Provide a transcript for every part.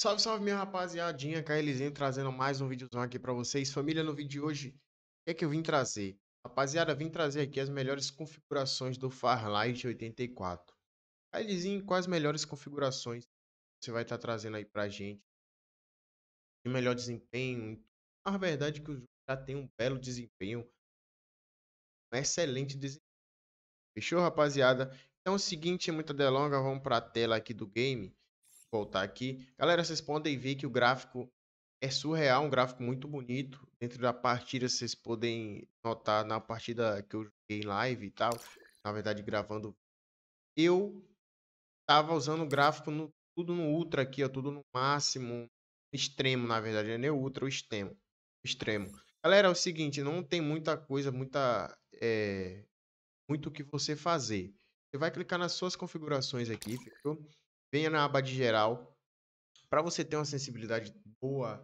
Salve, salve, minha rapaziadinha, KLzinho trazendo mais um vídeozão aqui pra vocês. Família, no vídeo de hoje, o que é que eu vim trazer? Rapaziada, vim trazer aqui as melhores configurações do Farlight 84. KLzinho, quais melhores configurações você vai estar tá trazendo aí pra gente? De melhor desempenho. A verdade é que o jogo já tem um belo desempenho. Um excelente desempenho. Fechou, rapaziada? Então é o seguinte, muita delonga, vamos pra tela aqui do game voltar aqui. Galera, vocês podem ver que o gráfico é surreal, um gráfico muito bonito. Dentro da partida, vocês podem notar na partida que eu joguei em live e tal, na verdade gravando, eu tava usando o gráfico no, tudo no ultra aqui, ó, tudo no máximo, extremo, na verdade, não é ultra, é o extremo, extremo. Galera, é o seguinte, não tem muita coisa, muita é, muito o que você fazer. Você vai clicar nas suas configurações aqui, venha na aba de geral. Para você ter uma sensibilidade boa,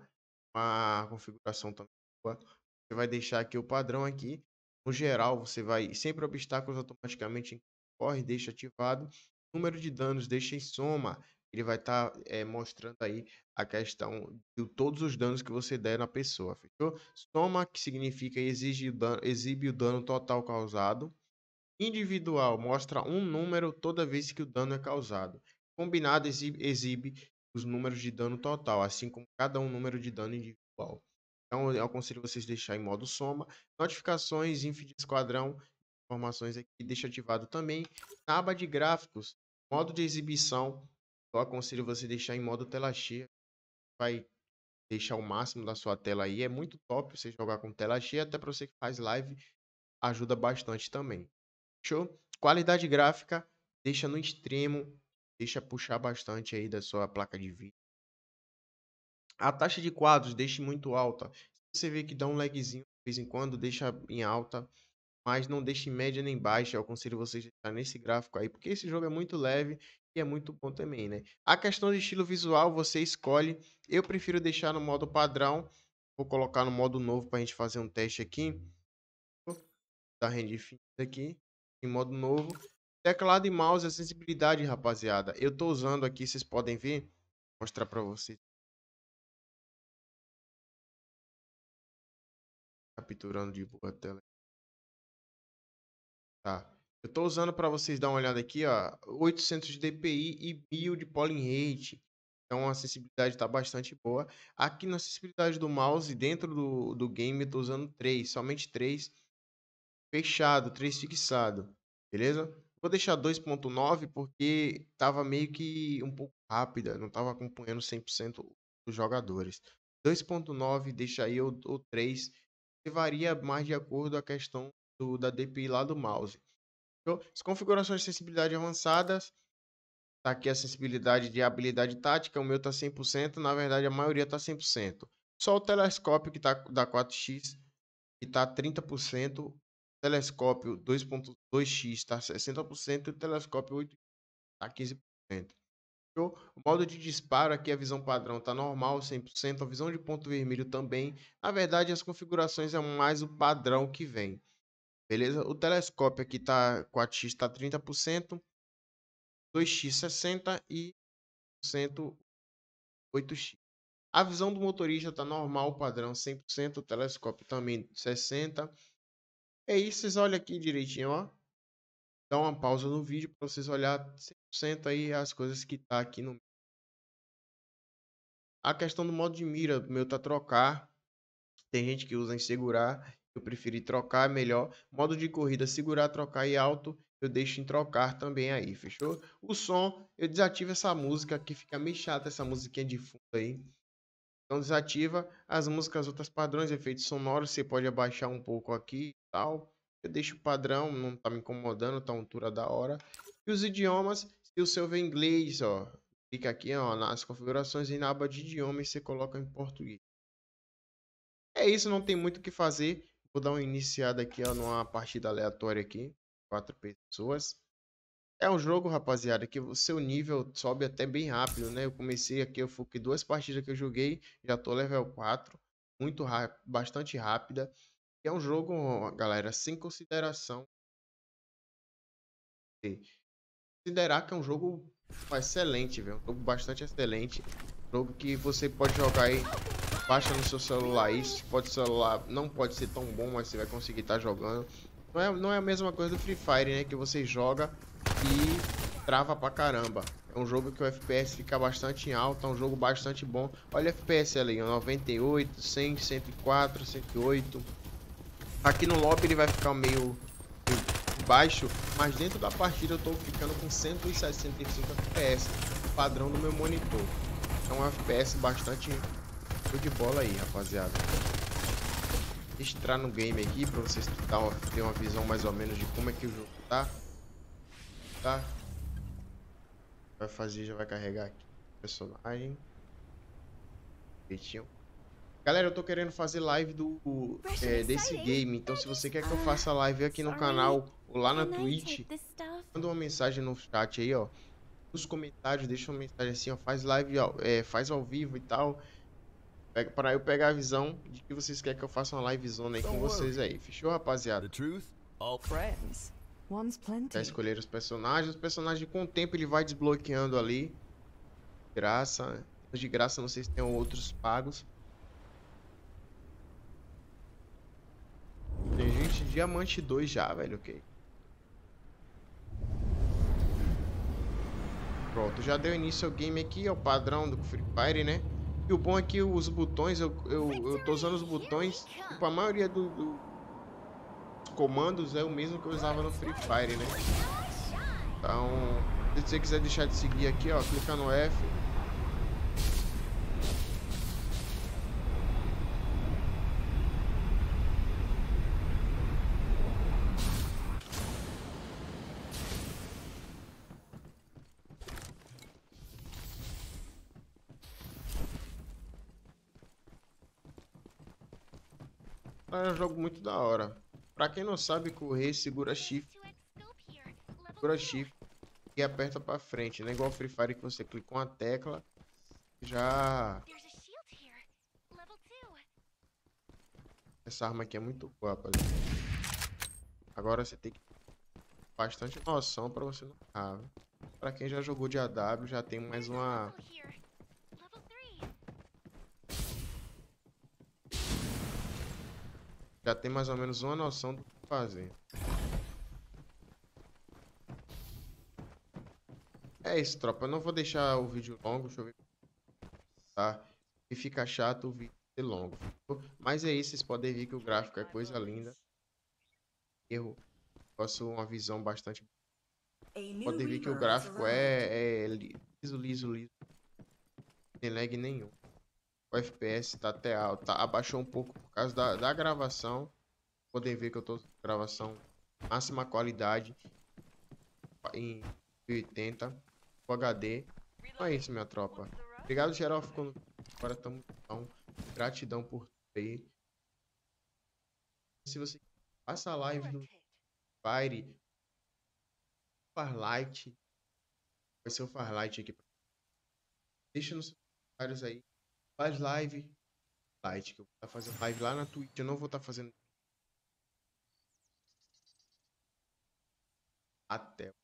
uma configuração também boa, você vai deixar aqui o padrão aqui. No geral, você vai sempre obstáculos automaticamente corre, deixa ativado. Número de danos, deixa em soma. Ele vai estar tá, é, mostrando aí a questão de todos os danos que você der na pessoa, fechou? Soma, que significa exige dano, exibe o dano total causado. Individual mostra um número toda vez que o dano é causado combinada exibe, exibe os números de dano total, assim como cada um número de dano individual. Então, eu aconselho vocês deixar em modo soma. Notificações, inf de esquadrão, informações aqui, deixa ativado também. Na aba de gráficos, modo de exibição, eu aconselho você deixar em modo tela cheia. Vai deixar o máximo da sua tela aí. É muito top você jogar com tela cheia, até para você que faz live, ajuda bastante também. Show? Qualidade gráfica, deixa no extremo, deixa puxar bastante aí da sua placa de vídeo. A taxa de quadros deixe muito alta. Você vê que dá um lagzinho de vez em quando, deixa em alta, mas não deixe média nem baixa. Eu aconselho vocês a estar tá nesse gráfico aí, porque esse jogo é muito leve e é muito bom também, né? A questão de estilo visual você escolhe. Eu prefiro deixar no modo padrão. Vou colocar no modo novo para a gente fazer um teste aqui. Da tá renda aqui, em modo novo. Teclado e mouse a é sensibilidade, rapaziada. Eu tô usando aqui, vocês podem ver. Vou mostrar pra vocês. Capturando de boa a tela. Tá. Eu tô usando pra vocês dar uma olhada aqui, ó. 800 de DPI e 1000 de polling rate. Então a acessibilidade tá bastante boa. Aqui na acessibilidade do mouse, dentro do, do game, eu tô usando 3. Somente 3 fechado, 3 fixado. Beleza? Vou deixar 2.9 porque tava meio que um pouco rápida, não tava acompanhando 100% os jogadores. 2.9 deixa aí ou, 3, que varia mais de acordo a questão do, da DPI lá do mouse. Então, as configurações de sensibilidade avançadas, tá aqui a sensibilidade de habilidade tática, o meu tá 100%, na verdade a maioria tá 100%. Só o telescópio que tá da 4x que tá 30%, telescópio 2.2x está 60% e o telescópio 8 está 15%. Show? O modo de disparo aqui, a visão padrão está normal, 100%. A visão de ponto vermelho também. Na verdade, as configurações é mais o padrão que vem. Beleza? O telescópio aqui tá 4x está 30%, 2x 60% e 8x. A visão do motorista está normal, padrão 100%, o telescópio também 60%, é isso, vocês olham aqui direitinho, ó. Dá uma pausa no vídeo para vocês olhar 100% aí as coisas que tá aqui no A questão do modo de mira, meu tá trocar. Tem gente que usa em segurar, eu preferi trocar, é melhor. Modo de corrida, segurar, trocar e alto, eu deixo em trocar também aí, fechou? O som, eu desativo essa música que fica meio chata essa musiquinha de fundo aí. Então desativa as músicas, outras padrões, efeitos sonoros, você pode abaixar um pouco aqui e tal. Eu deixo o padrão, não tá me incomodando, tá uma altura da hora. E os idiomas, se o seu vem inglês, ó, clica aqui ó, nas configurações e na aba de idiomas você coloca em português. É isso, não tem muito o que fazer. Vou dar uma iniciada aqui ó, numa partida aleatória aqui, quatro pessoas. É um jogo, rapaziada, que o seu nível sobe até bem rápido, né? Eu comecei aqui, eu fui duas partidas que eu joguei, já tô level 4, muito rápido, bastante rápida. É um jogo, galera, sem consideração. Considerar que é um jogo excelente, velho. Um jogo bastante excelente. Um jogo que você pode jogar aí, baixa no seu celular isso pode celular, não pode ser tão bom, mas você vai conseguir estar tá jogando. Não é, não é a mesma coisa do Free Fire, né? Que você joga e trava pra caramba. É um jogo que o FPS fica bastante em alta, é um jogo bastante bom. Olha o FPS ali, 98, 100, 104, 108. Aqui no lobby ele vai ficar meio, meio baixo, mas dentro da partida eu tô ficando com 165 FPS, padrão do meu monitor. É um FPS bastante de bola aí, rapaziada entrar no game aqui pra vocês dar uma, ter uma visão mais ou menos de como é que o jogo tá. Tá? Vai fazer, já vai carregar aqui o personagem. Feitinho. Galera, eu tô querendo fazer live do é, desse game, então se você quer que eu ah, faça live aqui no canal ou lá na Twitch, manda uma mensagem no chat aí, ó. Nos comentários, deixa uma mensagem assim, ó, faz live, ó, é, faz ao vivo e tal para eu pegar a visão de que vocês querem que eu faça uma livezona aí com vocês aí. Fechou, rapaziada? Até escolher os personagens. Os personagem com o tempo ele vai desbloqueando ali. Graça. Né? De graça, não sei se tem outros pagos. Tem gente diamante 2 já, velho, ok. Pronto, já deu início ao game aqui, é o padrão do Free Fire, né? E o bom é que os botões, eu, eu, eu tô usando os botões, tipo, a maioria dos do comandos é o mesmo que eu usava no Free Fire, né? Então, se você quiser deixar de seguir aqui, ó, clica no F, é um jogo muito da hora. Pra quem não sabe correr, segura shift. Segura shift e aperta pra frente. né? é igual Free Fire que você clica com a tecla já... Essa arma aqui é muito boa, rapaziada. Agora você tem que bastante noção pra você não errar. pra quem já jogou de AW, já tem mais uma... já tem mais ou menos uma noção do que fazer. É isso, tropa. Eu não vou deixar o vídeo longo, deixa eu ver. Tá? E fica chato o vídeo ser longo. Mas é isso, vocês podem ver que o gráfico é coisa linda. Eu posso uma visão bastante. Podem ver que o gráfico é, é liso, liso, liso. Não tem lag nenhum o FPS tá até alto. Tá, abaixou um pouco por causa da, da gravação. Podem ver que eu tô gravação máxima qualidade em 80 HD. Então é isso, minha tropa. Obrigado, geral. Ficou agora tamo então. Gratidão por aí. Se você passa a live no Fire, Farlight, vai ser o Farlight aqui. Deixa nos comentários aí faz live. Light, que eu vou estar tá fazendo live lá na Twitch. Eu não vou estar tá fazendo. Até.